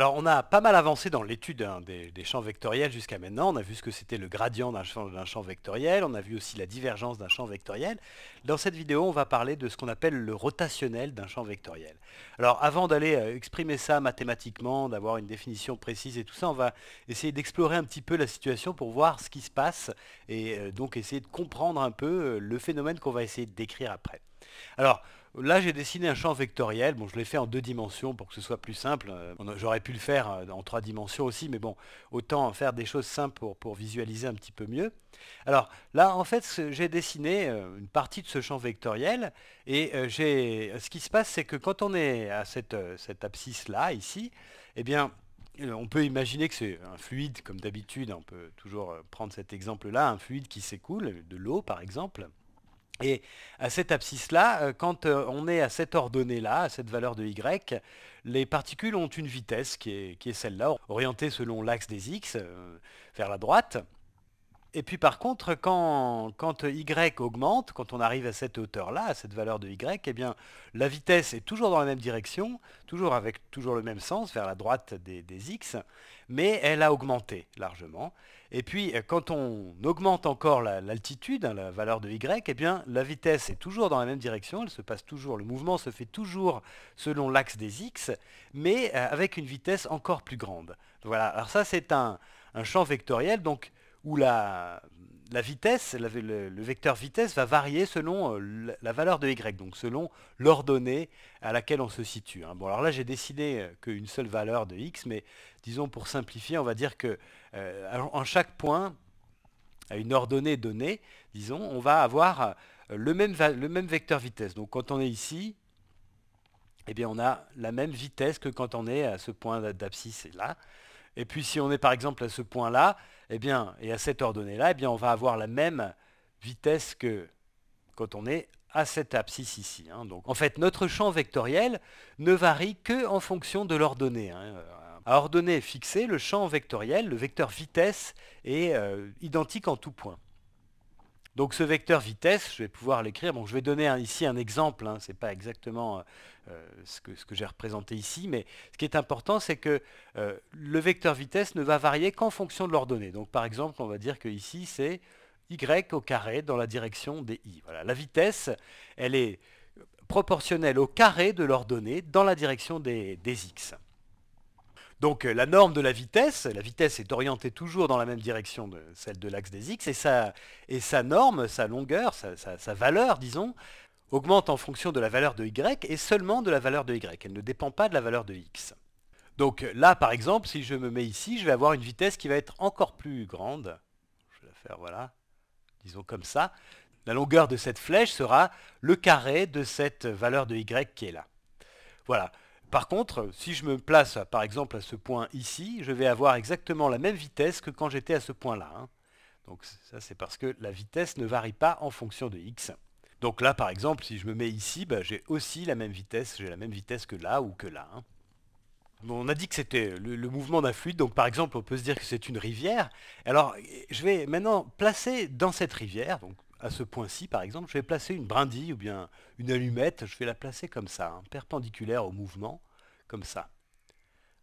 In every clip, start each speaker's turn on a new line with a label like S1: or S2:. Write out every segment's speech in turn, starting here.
S1: Alors on a pas mal avancé dans l'étude hein, des, champs vectoriels jusqu'à maintenant. On a vu ce que c'était le gradient d'un champ, champ, vectoriel, on a vu aussi la divergence d'un champ vectoriel. Dans cette vidéo, on va parler de ce qu'on appelle le rotationnel d'un champ vectoriel. Alors avant d'aller euh, exprimer ça mathématiquement, d'avoir une définition précise et tout ça, on va essayer d'explorer un petit peu la situation pour voir ce qui se passe et euh, donc essayer de comprendre un peu euh, le phénomène qu'on va essayer de décrire après. Alors, Là, j'ai dessiné un champ vectoriel. Bon, je l'ai fait en deux dimensions pour que ce soit plus simple. Euh, j'aurais pu le faire euh, en trois dimensions aussi, mais bon, autant faire des choses simples pour, visualiser un petit peu mieux. Alors là, en fait, j'ai dessiné euh, une partie de ce champ vectoriel. Et ce qui se passe, c'est que quand on est à cette, cette abscisse-là, ici, eh bien, on peut imaginer que c'est un fluide, comme d'habitude. On peut toujours prendre cet exemple-là, un fluide qui s'écoule, de l'eau par exemple. Et à cet abscisse-là, euh, quand euh, on est à cette ordonnée-là, à cette valeur de y, les particules ont une vitesse qui est, celle-là, orientée selon l'axe des x, euh, vers la droite. Et puis par contre, quand, y augmente, quand on arrive à cette hauteur-là, à cette valeur de y, eh bien, la vitesse est toujours dans la même direction, toujours avec toujours le même sens, vers la droite des x, mais elle a augmenté largement. Et puis, euh, quand on augmente encore l'altitude, hein, la, valeur de y, eh bien, la vitesse est toujours dans la même direction, elle se passe toujours, le mouvement se fait toujours selon l'axe des x, mais euh, avec une vitesse encore plus grande. Voilà, alors ça c'est un, champ vectoriel, donc où la la vitesse, le, vecteur vitesse va varier selon euh, la valeur de y, donc selon l'ordonnée à laquelle on se situe. Hein. alors là, j'ai décidé euh, qu'une seule valeur de x, mais disons pour simplifier, on va dire que euh, en chaque point, à une ordonnée donnée, disons, on va avoir le même, le même vecteur vitesse. Donc quand on est ici, eh bien, on a la même vitesse que quand on est à ce point d'abscisse là. Et puis si on est par exemple à ce point-là, eh bien, et à cette ordonnée-là, eh bien, on va avoir la même vitesse que quand on est à cette abscisse ici. Hein. Donc, en fait, notre champ vectoriel ne varie que en fonction de l'ordonnée. Hein. À ordonnée fixée, le champ vectoriel, le vecteur vitesse, est euh, identique en tout point. Donc ce vecteur vitesse, je vais pouvoir l'écrire. Bon, je vais donner ici un exemple, hein. ce n'est pas exactement euh, euh, ce que, j'ai représenté ici, mais ce qui est important, c'est que euh, le vecteur vitesse ne va varier qu'en fonction de l'ordonnée. Donc par exemple, on va dire que ici, c'est y au carré dans la direction des i. Voilà. La vitesse, elle est proportionnelle au carré de l'ordonnée dans la direction des, des x. Donc euh, la norme de la vitesse, la vitesse est orientée toujours dans la même direction de celle de l'axe des x, et sa, norme, sa longueur, sa valeur, disons, augmente en fonction de la valeur de y et seulement de la valeur de y. Elle ne dépend pas de la valeur de x. Donc là, par exemple, si je me mets ici, je vais avoir une vitesse qui va être encore plus grande. Je vais la faire, voilà, disons comme ça. La longueur de cette flèche sera le carré de cette valeur de y qui est là. Voilà. Par contre, si je me place par exemple à ce point ici, je vais avoir exactement la même vitesse que quand j'étais à ce point-là. Hein. Donc ça c'est parce que la vitesse ne varie pas en fonction de x. Donc là par exemple, si je me mets ici, bah, j'ai aussi la même vitesse, j'ai la même vitesse que là ou que là. Hein. on a dit que c'était le, mouvement d'un fluide, donc par exemple on peut se dire que c'est une rivière. Alors je vais maintenant placer dans cette rivière, à ce point-ci, par exemple, je vais placer une brindille ou bien une allumette, je vais la placer comme ça, hein, perpendiculaire au mouvement, comme ça.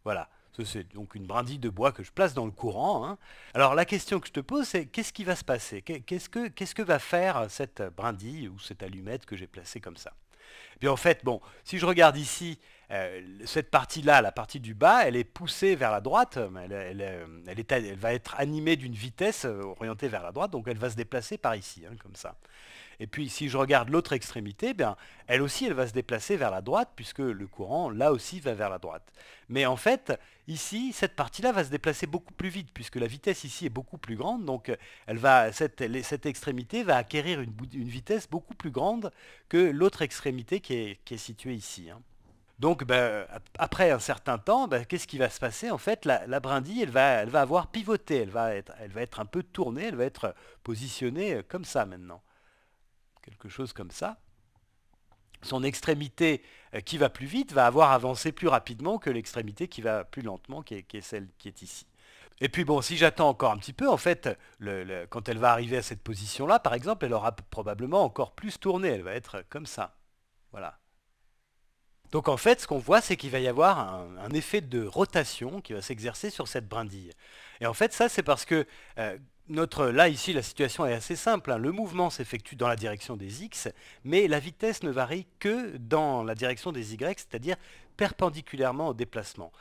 S1: Voilà, c'est donc une brindille de bois que je place dans le courant. Hein. Alors la question que je te pose, c'est qu'est-ce qui va se passer Qu'est-ce que va faire cette brindille ou cette allumette que j'ai placée comme ça eh bien en fait, bon, si je regarde ici, euh, cette partie-là, la partie du bas, elle est poussée vers la droite, euh, elle, va être animée d'une vitesse euh, orientée vers la droite, donc elle va se déplacer par ici, hein, comme ça. Et puis si je regarde l'autre extrémité, eh bien, elle aussi elle va se déplacer vers la droite, puisque le courant là aussi va vers la droite. Mais en fait, ici, cette partie-là va se déplacer beaucoup plus vite, puisque la vitesse ici est beaucoup plus grande, donc cette, extrémité va acquérir une, vitesse beaucoup plus grande que l'autre extrémité qui est, située ici. Hein. Donc ben, après un certain temps, ben, qu'est-ce qui va se passer En fait, la, brindille, elle va, avoir pivoté, elle va, être, un peu tournée, elle va être positionnée euh, comme ça maintenant. Quelque chose comme ça. Son extrémité euh, qui va plus vite va avoir avancé plus rapidement que l'extrémité qui va plus lentement, qui est, celle qui est ici. Et puis bon, si j'attends encore un petit peu, en fait, quand elle va arriver à cette position-là, par exemple, elle aura probablement encore plus tourné, elle va être comme ça. Voilà. Donc en fait, ce qu'on voit, c'est qu'il va y avoir un, effet de rotation qui va s'exercer sur cette brindille. Et en fait, ça, c'est parce que euh, là, ici, la situation est assez simple. Hein. Le mouvement s'effectue dans la direction des X, mais la vitesse ne varie que dans la direction des Y, c'est-à-dire perpendiculairement au déplacement.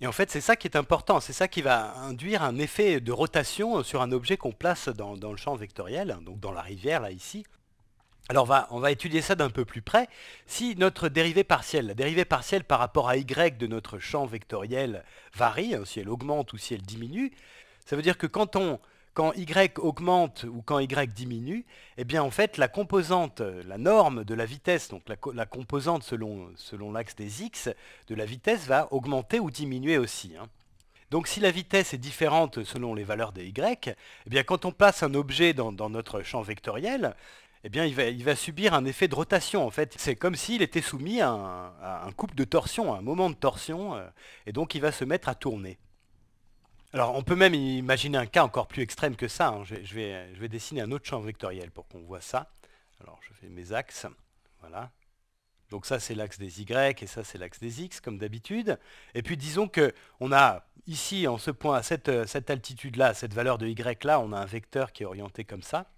S1: Et en fait, c'est ça qui est important, c'est ça qui va induire un effet de rotation sur un objet qu'on place dans le champ vectoriel, donc dans la rivière, là, ici. Alors on va, étudier ça d'un peu plus près. Si notre dérivée partielle, la dérivée partielle par rapport à y de notre champ vectoriel varie, hein, si elle augmente ou si elle diminue, ça veut dire que quand, y augmente ou quand y diminue, eh bien en fait la composante, la norme de la vitesse, donc la, composante selon, l'axe des x de la vitesse va augmenter ou diminuer aussi. Hein. Donc si la vitesse est différente selon les valeurs des y, eh bien quand on place un objet dans notre champ vectoriel, eh bien, il va, subir un effet de rotation, en fait. C'est comme s'il était soumis à un, couple de torsion, à un moment de torsion, euh, et donc il va se mettre à tourner. Alors, on peut même imaginer un cas encore plus extrême que ça. Hein. Je, vais, dessiner un autre champ vectoriel pour qu'on voit ça. Alors, je fais mes axes, voilà. Donc ça, c'est l'axe des Y, et ça, c'est l'axe des X, comme d'habitude. Et puis, disons qu'on a ici, en ce point, à cette, cette altitude-là, cette valeur de Y-là, on a un vecteur qui est orienté comme ça.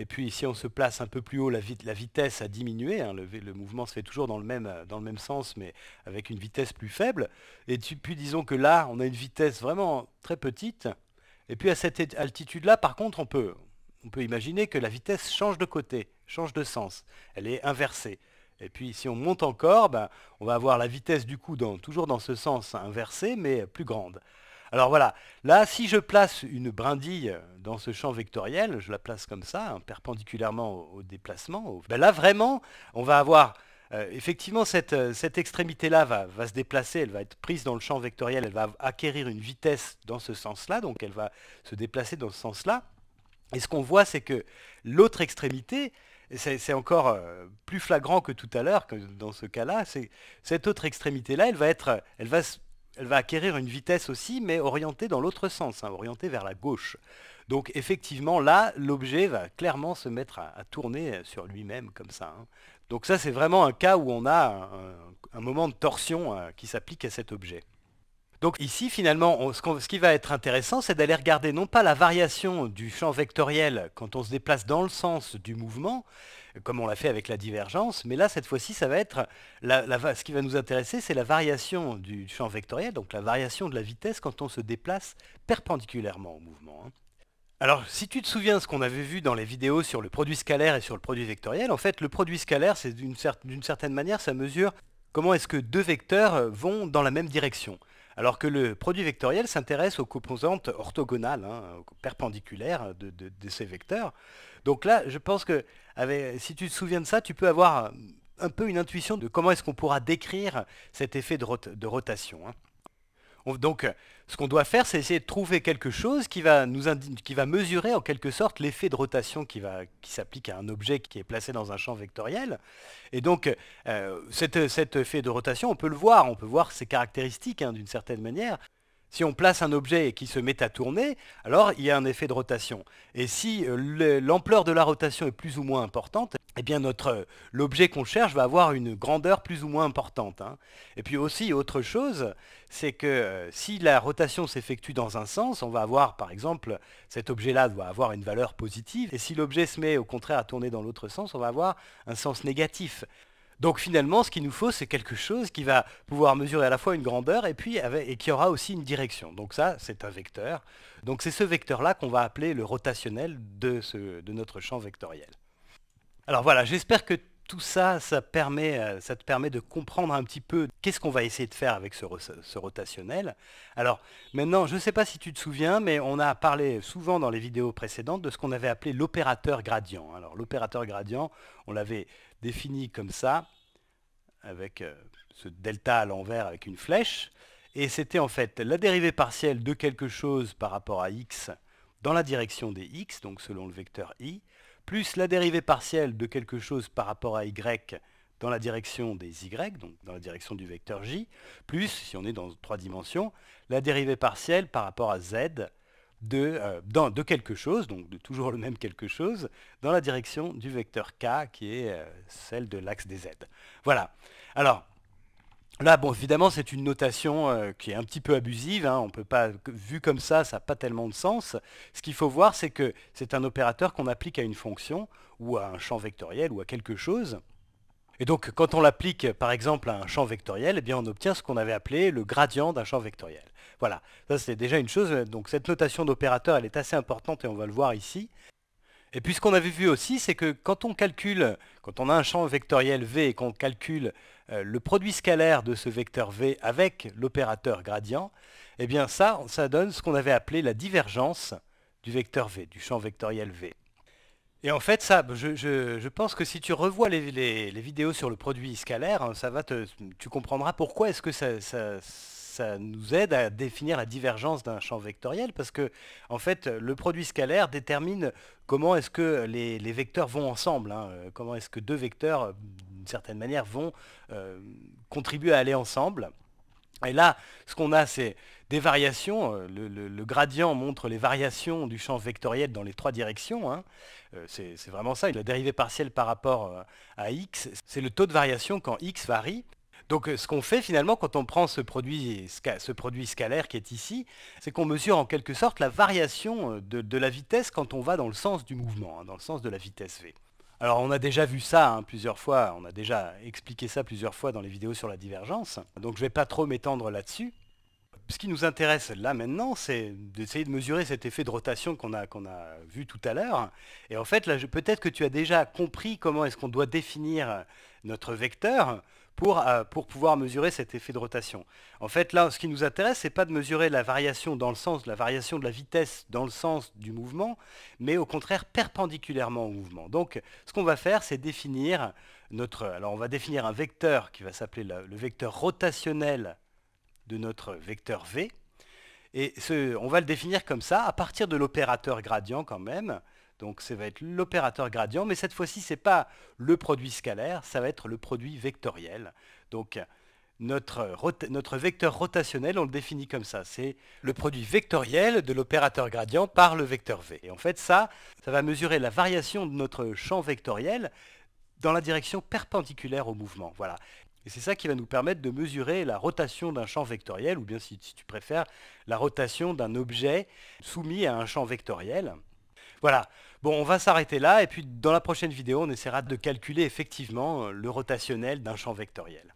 S1: Et puis si on se place un peu plus haut, la, vitesse a diminué. Hein. le, mouvement se fait toujours dans le, même, euh, dans le même sens, mais avec une vitesse plus faible. Et puis disons que là, on a une vitesse vraiment très petite. Et puis à cette altitude-là, par contre, on peut, on peut imaginer que la vitesse change de côté, change de sens. Elle est inversée. Et puis si on monte encore, ben, on va avoir la vitesse du coup toujours dans ce sens inversé, mais plus grande. Alors voilà, là, si je place une brindille dans ce champ vectoriel, je la place comme ça, hein, perpendiculairement au, déplacement, ben là, vraiment, on va avoir... Euh, effectivement, cette, euh, extrémité-là va, se déplacer, elle va être prise dans le champ vectoriel, elle va acquérir une vitesse dans ce sens-là, donc elle va se déplacer dans ce sens-là. Et ce qu'on voit, c'est que l'autre extrémité, c'est encore euh, plus flagrant que tout à l'heure, dans ce cas-là, cette autre extrémité-là, elle, va être, elle va elle va acquérir une vitesse aussi, mais orientée dans l'autre sens, hein, orientée vers la gauche. Donc effectivement, là, l'objet va clairement se mettre à, tourner sur lui-même comme ça. Hein. Donc ça, c'est vraiment un cas où on a un, moment de torsion euh, qui s'applique à cet objet. Donc ici, finalement, ce, qui va être intéressant, c'est d'aller regarder non pas la variation du champ vectoriel quand on se déplace dans le sens du mouvement, comme on l'a fait avec la divergence, mais là, cette fois-ci, ça va être ce qui va nous intéresser, c'est la variation du champ vectoriel, donc la variation de la vitesse quand on se déplace perpendiculairement au mouvement. Hein. Alors, si tu te souviens ce qu'on avait vu dans les vidéos sur le produit scalaire et sur le produit vectoriel, en fait, le produit scalaire, c'est d'une certaine manière, ça mesure comment est-ce que deux vecteurs euh, vont dans la même direction alors que le produit vectoriel s'intéresse aux composantes orthogonales, hein, perpendiculaires de, ces vecteurs. Donc là, je pense que si tu te souviens de ça, tu peux avoir un peu une intuition de comment est-ce qu'on pourra décrire cet effet de, rotation. Hein donc, euh, ce qu'on doit faire, c'est essayer de trouver quelque chose qui va, nous qui va mesurer en quelque sorte l'effet de rotation qui, s'applique à un objet qui est placé dans un champ vectoriel. Et donc, euh, euh, cet effet de rotation, on peut le voir, on peut voir ses caractéristiques hein, d'une certaine manière. Si on place un objet qui se met à tourner, alors il y a un effet de rotation. Et si euh, l'ampleur de la rotation est plus ou moins importante, eh bien euh, l'objet qu'on cherche va avoir une grandeur plus ou moins importante. Hein. Et puis aussi, autre chose, c'est que euh, si la rotation s'effectue dans un sens, on va avoir, par exemple, cet objet-là doit avoir une valeur positive. Et si l'objet se met au contraire à tourner dans l'autre sens, on va avoir un sens négatif. Donc finalement, ce qu'il nous faut, c'est quelque chose qui va pouvoir mesurer à la fois une grandeur et puis et qui aura aussi une direction. Donc ça, c'est un vecteur. Donc c'est ce vecteur-là qu'on va appeler le rotationnel de, ce, de notre champ vectoriel. Alors voilà, j'espère que tout ça, ça, permet, euh, ça te permet de comprendre un petit peu qu'est-ce qu'on va essayer de faire avec ce, ce rotationnel. Alors maintenant, je ne sais pas si tu te souviens, mais on a parlé souvent dans les vidéos précédentes de ce qu'on avait appelé l'opérateur gradient. Alors l'opérateur gradient, on l'avait défini comme ça, avec euh, ce delta à l'envers avec une flèche. Et c'était en fait la dérivée partielle de quelque chose par rapport à x dans la direction des x, donc selon le vecteur i, plus la dérivée partielle de quelque chose par rapport à y dans la direction des y, donc dans la direction du vecteur j, plus, si on est dans trois dimensions, la dérivée partielle par rapport à z euh, de, quelque chose, donc de toujours le même quelque chose, dans la direction du vecteur k, qui est euh, celle de l'axe des z. Voilà. Alors, Là, bon, évidemment, c'est une notation euh, qui est un petit peu abusive. Hein. on peut pas, vu comme ça, ça n'a pas tellement de sens. Ce qu'il faut voir, c'est que c'est un opérateur qu'on applique à une fonction ou à un champ vectoriel ou à quelque chose. Et donc quand on l'applique par exemple à un champ vectoriel, eh bien, on obtient ce qu'on avait appelé le gradient d'un champ vectoriel. Voilà, ça c'est déjà une chose, donc cette notation d'opérateur elle est assez importante et on va le voir ici. Et puis ce qu'on avait vu aussi, c'est que quand on calcule, quand on a un champ vectoriel V et qu'on calcule euh, le produit scalaire de ce vecteur V avec l'opérateur gradient, eh bien ça, ça donne ce qu'on avait appelé la divergence du vecteur V, du champ vectoriel V. Et en fait, ça, je, pense que si tu revois les, vidéos sur le produit scalaire, hein, tu comprendras pourquoi est-ce que ça, nous aide à définir la divergence d'un champ vectoriel, parce que en fait, le produit scalaire détermine comment est-ce que les, vecteurs vont ensemble, hein, euh, comment est-ce que deux vecteurs, euh, d'une certaine manière, vont euh, contribuer à aller ensemble. Et là, ce qu'on a, c'est des variations. Euh, le, gradient montre les variations du champ vectoriel dans les trois directions. Hein. Euh, c'est vraiment ça. La dérivée partielle par rapport euh, à x, c'est le taux de variation quand x varie. Donc ce qu'on fait finalement quand on prend ce produit, scalaire qui est ici, c'est qu'on mesure en quelque sorte la variation de, la vitesse quand on va dans le sens du mouvement, hein, dans le sens de la vitesse v. Alors on a déjà vu ça hein, plusieurs fois, on a déjà expliqué ça plusieurs fois dans les vidéos sur la divergence, donc je ne vais pas trop m'étendre là-dessus. Ce qui nous intéresse là maintenant, c'est d'essayer de mesurer cet effet de rotation qu'on a, vu tout à l'heure. Et en fait, peut-être que tu as déjà compris comment est-ce qu'on doit définir notre vecteur euh, pour, pouvoir mesurer cet effet de rotation. En fait, là, ce qui nous intéresse, n'est pas de mesurer la variation dans le sens de la variation de la vitesse dans le sens du mouvement, mais au contraire perpendiculairement au mouvement. Donc, ce qu'on va faire, c'est définir notre... Alors, on va définir un vecteur qui va s'appeler le, vecteur rotationnel de notre vecteur V. Et on va le définir comme ça, à partir de l'opérateur gradient quand même. Donc ça va être l'opérateur gradient, mais cette fois-ci, ce n'est pas le produit scalaire, ça va être le produit vectoriel. Donc notre, vecteur rotationnel, on le définit comme ça, c'est le produit vectoriel de l'opérateur gradient par le vecteur v. Et en fait, ça, ça va mesurer la variation de notre champ vectoriel dans la direction perpendiculaire au mouvement. Et c'est ça qui va nous permettre de mesurer la rotation d'un champ vectoriel, ou bien si, tu préfères, la rotation d'un objet soumis à un champ vectoriel. Voilà, Bon, on va s'arrêter là, et puis dans la prochaine vidéo, on essaiera de calculer effectivement euh, le rotationnel d'un champ vectoriel.